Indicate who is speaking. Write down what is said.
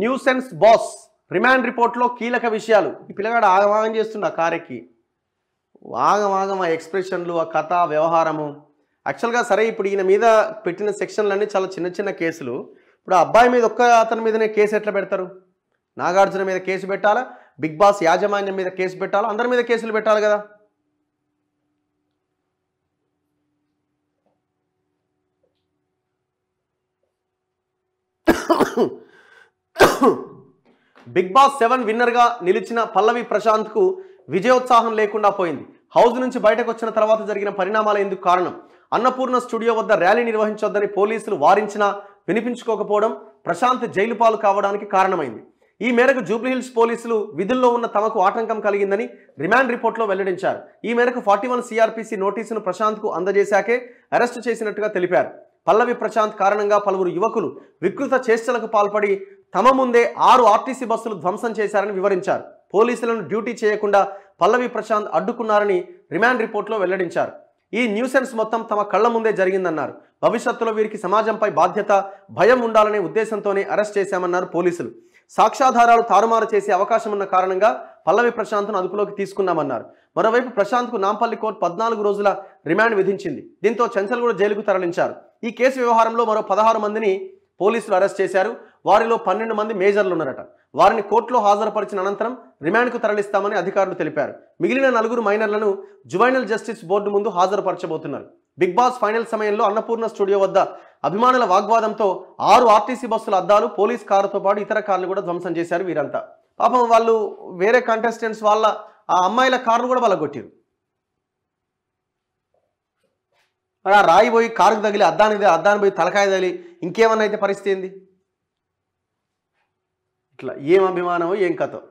Speaker 1: nuisance boss remand రిపోర్ట్లో కీలక విషయాలు ఈ పిల్లగాడు ఆగమాగం చేస్తున్న కారెక్కి ఆగమాగం ఆ ఎక్స్ప్రెషన్లు ఆ కథ వ్యవహారము యాక్చువల్గా సరే ఇప్పుడు ఈయన మీద పెట్టిన సెక్షన్లన్నీ చాలా చిన్న చిన్న కేసులు ఇప్పుడు ఆ అబ్బాయి మీద ఒక్క అతని మీదనే కేసు ఎట్లా పెడతారు నాగార్జున మీద కేసు పెట్టాలా బిగ్ బాస్ యాజమాన్యం మీద కేసు పెట్టాలా అందరి మీద కేసులు పెట్టాలి కదా బిగ్ బాస్ సెవెన్ విన్నర్గా నిలిచిన పల్లవి ప్రశాంత్కు విజయోత్సాహం లేకుండా పోయింది హౌస్ నుంచి బయటకు వచ్చిన తర్వాత జరిగిన పరిణామాలు ఎందుకు కారణం అన్నపూర్ణ స్టూడియో వద్ద ర్యాలీ నిర్వహించొద్దని పోలీసులు వారించినా వినిపించుకోకపోవడం ప్రశాంత్ జైలు పాలు కావడానికి కారణమైంది ఈ మేరకు జూబ్లీహిల్స్ పోలీసులు విధుల్లో ఉన్న తమకు ఆటంకం కలిగిందని రిమాండ్ రిపోర్ట్లో వెల్లడించారు ఈ మేరకు ఫార్టీ వన్ సిఆర్పిసి నోటీసును ప్రశాంత్కు అందజేశాకే అరెస్టు చేసినట్టుగా తెలిపారు పల్లవి ప్రశాంత్ కారణంగా పలువురు యువకులు వికృత చేష్టలకు పాల్పడి తమ ముందే ఆరు ఆర్టీసీ బస్సులు ధ్వంసం చేశారని వివరించారు పోలీసులను డ్యూటీ చేయకుండా పల్లవి ప్రశాంత్ అడ్డుకున్నారని రిమాండ్ రిపోర్ట్లో వెల్లడించారు ఈ న్యూసెన్స్ మొత్తం తమ కళ్ల ముందే జరిగిందన్నారు భవిష్యత్తులో వీరికి సమాజంపై బాధ్యత భయం ఉండాలనే ఉద్దేశంతోనే అరెస్ట్ చేశామన్నారు పోలీసులు సాక్ష్యాధారాలు తారుమారు చేసే అవకాశం ఉన్న కారణంగా పల్లవి ప్రశాంత్ను అదుపులోకి తీసుకున్నామన్నారు మరోవైపు ప్రశాంత్కు నాంపల్లి కోర్టు పద్నాలుగు రోజుల రిమాండ్ విధించింది దీంతో చంచల్గూడ జైలుకు తరలించారు ఈ కేసు వ్యవహారంలో మరో పదహారు మందిని పోలీసులు అరెస్ట్ చేశారు వారిలో పన్నెండు మంది మేజర్లు ఉన్నారట వారిని కోర్టులో హాజరుపరిచిన అనంతరం రిమాండ్కు తరలిస్తామని అధికారులు తెలిపారు మిగిలిన నలుగురు మైనర్లను జువైనల్ జస్టిస్ బోర్డు ముందు హాజరుపరచబోతున్నారు బిగ్ బాస్ ఫైనల్ సమయంలో అన్నపూర్ణ స్టూడియో వద్ద అభిమానుల వాగ్వాదంతో ఆరు ఆర్టీసీ బస్సుల అద్దాలు పోలీస్ కారుతో పాటు ఇతర కార్లు కూడా ధ్వంసం చేశారు వీరంతా పాపం వాళ్ళు వేరే కంటెస్టెంట్స్ వాళ్ళ ఆ అమ్మాయిల కారు కూడా వాళ్ళ మరి ఆ రాయి పోయి కారుకు తగిలి అద్దానికి అద్దాన్ని పోయి తలకాయ తగిలి ఇంకేమన్నా అయితే పరిస్థితి ఏంది ఇట్లా ఏం అభిమానమో ఏం కథో